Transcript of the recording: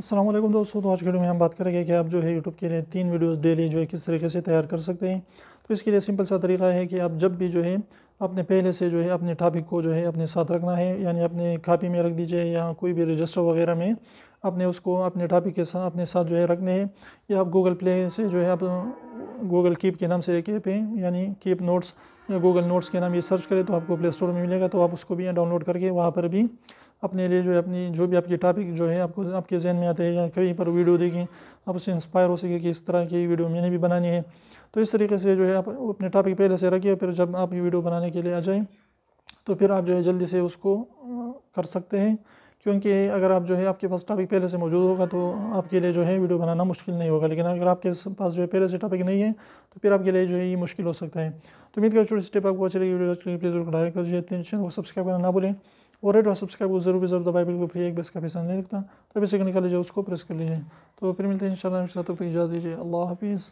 असलम दोस्तों तो आज के में हम बात करेंगे कि आप जो है यूट्यूब के लिए तीन वीडियोस डेली जो है किस तरीके से तैयार कर सकते हैं तो इसके लिए सिंपल सा तरीका है कि आप जब भी जो है अपने पहले से जो है अपने टॉपिक को जो है अपने साथ रखना है यानी अपने कापी में रख दीजिए या कोई भी रजिस्टर वगैरह में अपने उसको अपने टॉपिक के साथ अपने साथ जो है रखने हैं या आप गूगल प्ले से जो है आप गूगल कीप के नाम से एक ऐप है यानी कीप नोट्स या गूगल नोट्स के नाम ये सर्च करें तो आपको प्ले स्टोर में मिलेगा तो आप उसको भी डाउनलोड करके वहाँ पर भी अपने लिए जो है अपनी जो भी आपके टॉपिक जो है आपको आपके जहन में आते हैं या कहीं पर वीडियो देखें आप उससे इंस्पायर हो सके कि इस तरह की वीडियो मैंने भी बनानी है तो इस तरीके से जो है आप अपने टॉपिक पहले से रखिए फिर जब आप ये वीडियो बनाने के लिए आ जाएँ तो फिर आप जो है जल्दी से उसको कर सकते हैं क्योंकि अगर आप जो है आपके पास टॉपिक पहले से मौजूद होगा तो आपके लिए जो है वीडियो बनाना मुश्किल नहीं होगा लेकिन अगर आपके पास जो है पहले से टॉपिक नहीं है तो फिर आपके लिए जो है ये मुश्किल हो सकता है तो उम्मीद कर छोटे स्टेप आपको अच्छी लगी वीडियो प्लीज़ लाइक कर दीजिए चैनल को सब्सक्राइब करना ना भूलें और रेड और सब्सक्राइब को जरूर भी जरूर दबाए बिल्कुल फ्री एक बस का पैसा नहीं लगता तो अभी से निकाल लीजिए उसको प्रेस कर लीजिए तो फिर मिलते हैं इन शाला तब तक इजाज़ दीजिए अल्लाह हाफिज़